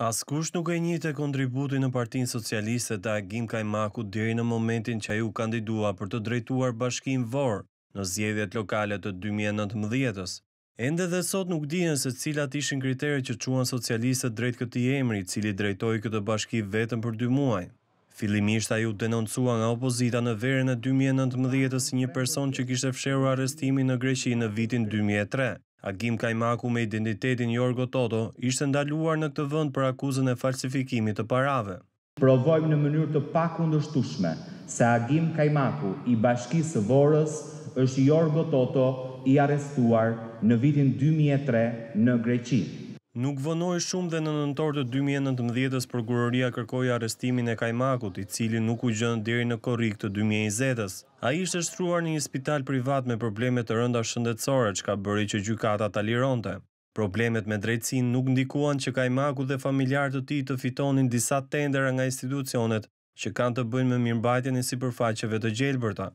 Askush nuk e njitë e kontributin në partin socialiste të Agim maku diri në momentin që a ju kandidua për të drejtuar bashkim vorë në zjedhjet lokale të 2019-ës. Ende dhe sot nuk dihen se cilat ishin kriteri që quan socialiste drejt këti emri, cili drejtoj këtë bashki vetëm për dy muaj. Filimisht a ju denoncua nga opozita në verën e 2019-ës një person që kishtë fsheru arestimi në Greqi në vitin 2003. Agim Kajmaku me identitetin Jorgo Toto ishte ndaluar në këtë vënd për akuzën e falsifikimit të parave. Provojmë në mënyrë të pak undështushme se Agim Kajmaku i bashkisë vorës është Jorgo Toto i arestuar në vitin 2003 në Greqinë. Nuk vënoj shumë dhe në nëntor të 2019-ës prokuroria kërkoj arestimin e Kajmakut, i cili nuk u gjënë diri në korik të 2020-ës. A ishte shtruar një spital privat me problemet të rënda shëndetsore që ka bëri që gjykata të lironte. Problemet me drejtsin nuk ndikuan që Kajmaku dhe familjar të ti të fitonin disa tendera nga institucionet që kanë të bëjnë me mirëmbajtjen e si përfaqeve të gjelbërta.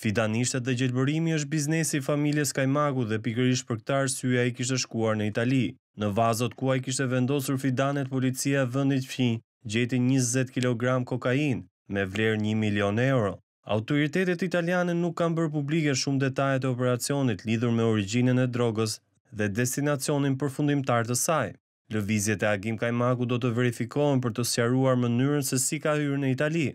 Fidanishtet dhe gjelbërimi është biznesi familjes Kajmaku dhe pikërish për këtar syja i kishtë shkuar në Italië. Në vazot ku a i kishtë vendosur fidanet policia vëndit fi, gjeti 20 kg kokain me vler 1 milion euro. Autoritetet italiane nuk kam bërë publike shumë detajet e operacionit lidhur me originën e drogës dhe destinacionin për fundim tartë të saj. Lëvizjet e Agim Kajmaku do të verifikohen për të sjaruar mënyrën se si ka hyrë në Italië.